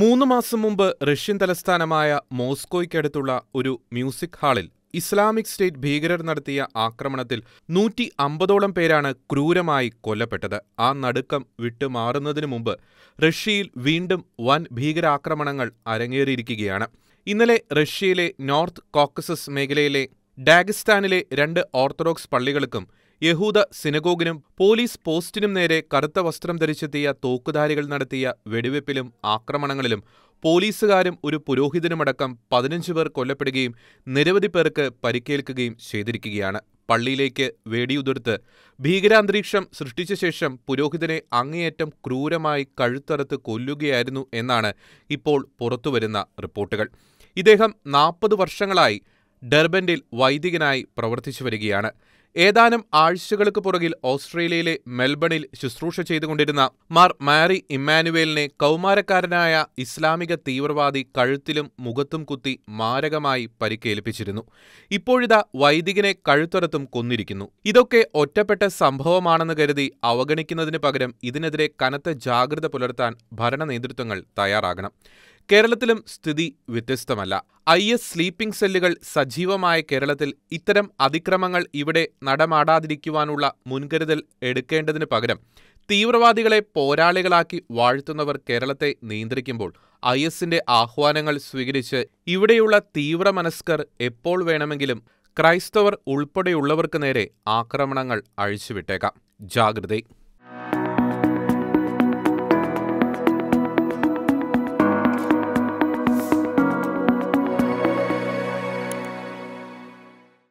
മൂന്ന് മാസം മുമ്പ് റഷ്യൻ തലസ്ഥാനമായ മോസ്കോയ്ക്കടുത്തുള്ള ഒരു മ്യൂസിക് ഹാളിൽ ഇസ്ലാമിക് സ്റ്റേറ്റ് ഭീകരർ നടത്തിയ ആക്രമണത്തിൽ നൂറ്റി അമ്പതോളം പേരാണ് ക്രൂരമായി കൊല്ലപ്പെട്ടത് ആ നടുക്കം വിട്ടുമാറുന്നതിനു മുമ്പ് റഷ്യയിൽ വീണ്ടും വൻ ഭീകരാക്രമണങ്ങൾ അരങ്ങേറിയിരിക്കുകയാണ് ഇന്നലെ റഷ്യയിലെ നോർത്ത് കോക്കസസ് മേഖലയിലെ ഡാഗിസ്ഥാനിലെ രണ്ട് ഓർത്തഡോക്സ് പള്ളികൾക്കും യഹൂദ സിനഗോഗിനും പോലീസ് പോസ്റ്റിനും നേരെ കറുത്ത വസ്ത്രം ധരിച്ചെത്തിയ തോക്കുധാരികൾ നടത്തിയ വെടിവെപ്പിലും ആക്രമണങ്ങളിലും പോലീസുകാരും ഒരു പുരോഹിതനുമടക്കം പതിനഞ്ച് പേർ കൊല്ലപ്പെടുകയും നിരവധി പേർക്ക് പരിക്കേൽക്കുകയും ചെയ്തിരിക്കുകയാണ് പള്ളിയിലേക്ക് വേടിയുതിർത്ത് ഭീകരാന്തരീക്ഷം സൃഷ്ടിച്ച ശേഷം പുരോഹിതനെ അങ്ങേയറ്റം ക്രൂരമായി കഴുത്തറുത്ത് കൊല്ലുകയായിരുന്നു എന്നാണ് ഇപ്പോൾ പുറത്തുവരുന്ന റിപ്പോർട്ടുകൾ ഇദ്ദേഹം നാൽപ്പത് വർഷങ്ങളായി ഡർബൻഡിൽ വൈദികനായി വരികയാണ് ഏതാനും ആഴ്ചകൾക്ക് പുറകിൽ ഓസ്ട്രേലിയയിലെ മെൽബണിൽ ശുശ്രൂഷ ചെയ്തുകൊണ്ടിരുന്ന മാർ മാരി ഇമ്മാനുവേലിനെ കൗമാരക്കാരനായ ഇസ്ലാമിക തീവ്രവാദി കഴുത്തിലും മുഖത്തും കുത്തി മാരകമായി പരിക്കേൽപ്പിച്ചിരുന്നു ഇപ്പോഴിതാ വൈദികനെ കഴുത്തറത്തും കൊന്നിരിക്കുന്നു ഇതൊക്കെ ഒറ്റപ്പെട്ട സംഭവമാണെന്ന് കരുതി അവഗണിക്കുന്നതിന് പകരം ഇതിനെതിരെ കനത്ത ജാഗ്രത പുലർത്താൻ ഭരണ നേതൃത്വങ്ങൾ തയ്യാറാകണം കേരളത്തിലും സ്ഥിതി വ്യത്യസ്തമല്ല ഐ എസ് സ്ലീപ്പിംഗ് സെല്ലുകൾ സജീവമായ കേരളത്തിൽ ഇത്തരം അതിക്രമങ്ങൾ ഇവിടെ നടമാടാതിരിക്കുവാനുള്ള മുൻകരുതൽ എടുക്കേണ്ടതിന് പകരം തീവ്രവാദികളെ പോരാളികളാക്കി വാഴ്ത്തുന്നവർ കേരളത്തെ നിയന്ത്രിക്കുമ്പോൾ ഐ എസിന്റെ ആഹ്വാനങ്ങൾ സ്വീകരിച്ച് ഇവിടെയുള്ള തീവ്രമനസ്കർ എപ്പോൾ വേണമെങ്കിലും ക്രൈസ്തവർ ഉൾപ്പെടെയുള്ളവർക്ക് നേരെ ആക്രമണങ്ങൾ അഴിച്ചുവിട്ടേക്കാം ജാഗ്രത